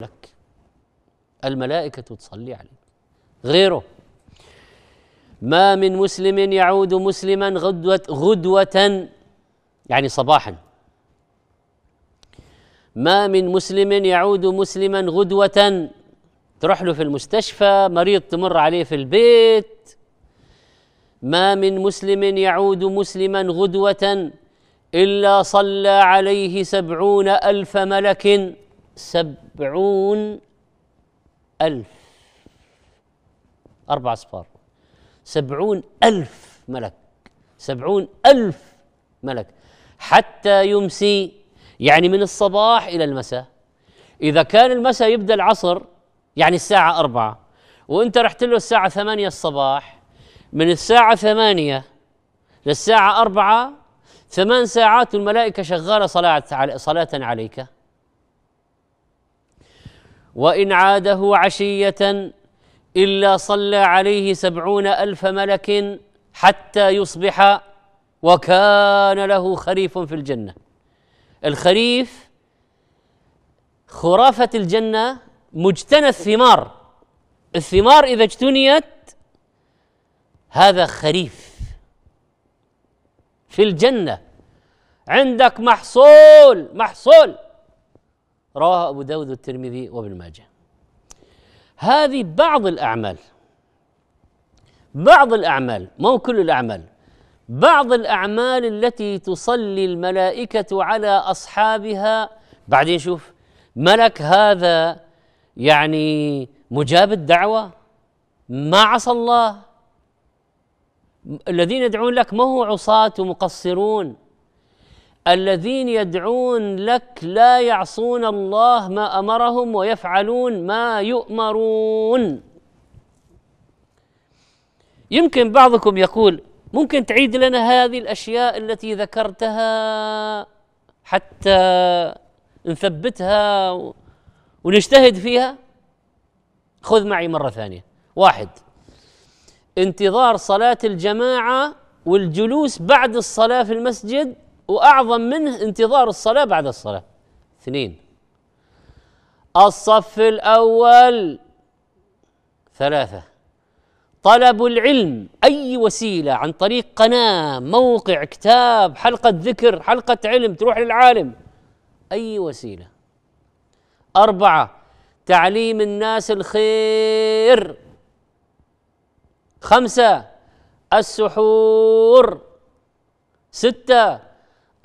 لك الملائكة تصلي عليك غيره ما من مسلم يعود مسلما غدوة غدوة يعني صباحا ما من مسلم يعود مسلما غدوة تروح له في المستشفى مريض تمر عليه في البيت ما من مسلم يعود مسلما غدوة إلا صلى عليه سبعون ألف ملك سبعون ألف أربع أصفار سبعون ألف ملك سبعون ألف ملك حتى يمسي يعني من الصباح إلى المساء إذا كان المساء يبدأ العصر يعني الساعة أربعة وأنت رحت له الساعة ثمانية الصباح من الساعة ثمانية للساعة أربعة ثمان ساعات الملائكة شغالة صلاة صلاة عليك وإن عاده عشية إلا صلى عليه سبعون ألف ملك حتى يصبح وكان له خريف في الجنة الخريف خرافة الجنة مجتنى الثمار الثمار إذا اجتنيت هذا خريف في الجنة عندك محصول محصول رواه أبو داود والترمذي وابن ماجه هذه بعض الأعمال بعض الأعمال مو كل الأعمال بعض الأعمال التي تصلي الملائكة على أصحابها بعدين شوف ملك هذا يعني مجاب الدعوة ما عصى الله الذين يدعون لك ما هو عصاة ومقصرون الذين يدعون لك لا يعصون الله ما امرهم ويفعلون ما يؤمرون يمكن بعضكم يقول ممكن تعيد لنا هذه الاشياء التي ذكرتها حتى نثبتها ونجتهد فيها خذ معي مره ثانيه واحد انتظار صلاه الجماعه والجلوس بعد الصلاه في المسجد وأعظم منه انتظار الصلاة بعد الصلاة اثنين الصف الأول ثلاثة طلب العلم أي وسيلة عن طريق قناة موقع كتاب حلقة ذكر حلقة علم تروح للعالم أي وسيلة أربعة تعليم الناس الخير خمسة السحور ستة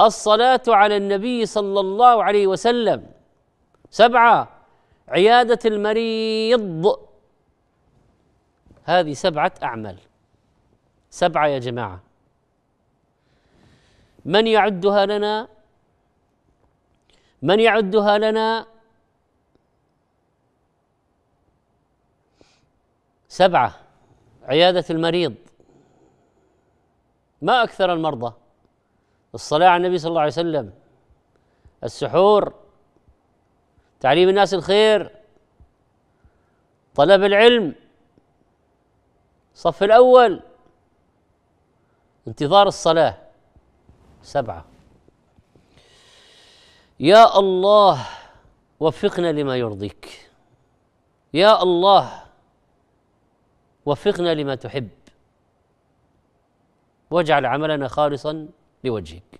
الصلاة على النبي صلى الله عليه وسلم سبعة عيادة المريض هذه سبعة أعمال سبعة يا جماعة من يعدها لنا من يعدها لنا سبعة عيادة المريض ما أكثر المرضى الصلاة على النبي صلى الله عليه وسلم السحور تعليم الناس الخير طلب العلم الصف الأول انتظار الصلاة سبعة يا الله وفقنا لما يرضيك يا الله وفقنا لما تحب واجعل عملنا خالصا لوجهك